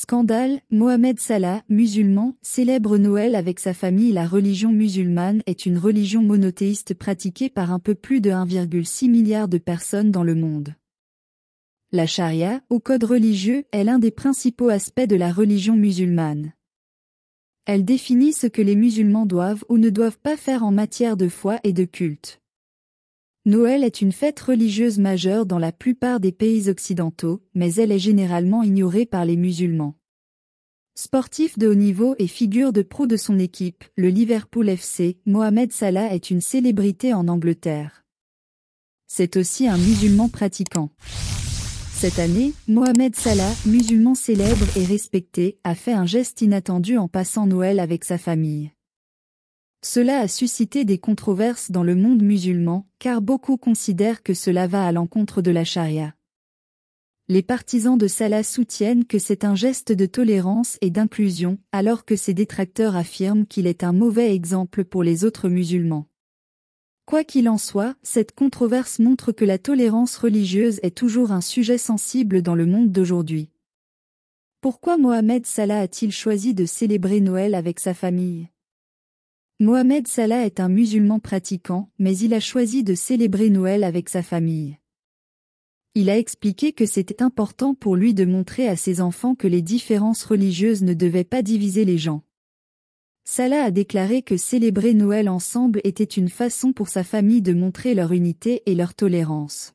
Scandale, Mohamed Salah, musulman, célèbre Noël avec sa famille. La religion musulmane est une religion monothéiste pratiquée par un peu plus de 1,6 milliard de personnes dans le monde. La charia, au code religieux, est l'un des principaux aspects de la religion musulmane. Elle définit ce que les musulmans doivent ou ne doivent pas faire en matière de foi et de culte. Noël est une fête religieuse majeure dans la plupart des pays occidentaux, mais elle est généralement ignorée par les musulmans. Sportif de haut niveau et figure de proue de son équipe, le Liverpool FC, Mohamed Salah est une célébrité en Angleterre. C'est aussi un musulman pratiquant. Cette année, Mohamed Salah, musulman célèbre et respecté, a fait un geste inattendu en passant Noël avec sa famille. Cela a suscité des controverses dans le monde musulman, car beaucoup considèrent que cela va à l'encontre de la charia. Les partisans de Salah soutiennent que c'est un geste de tolérance et d'inclusion, alors que ses détracteurs affirment qu'il est un mauvais exemple pour les autres musulmans. Quoi qu'il en soit, cette controverse montre que la tolérance religieuse est toujours un sujet sensible dans le monde d'aujourd'hui. Pourquoi Mohamed Salah a-t-il choisi de célébrer Noël avec sa famille Mohamed Salah est un musulman pratiquant, mais il a choisi de célébrer Noël avec sa famille. Il a expliqué que c'était important pour lui de montrer à ses enfants que les différences religieuses ne devaient pas diviser les gens. Salah a déclaré que célébrer Noël ensemble était une façon pour sa famille de montrer leur unité et leur tolérance.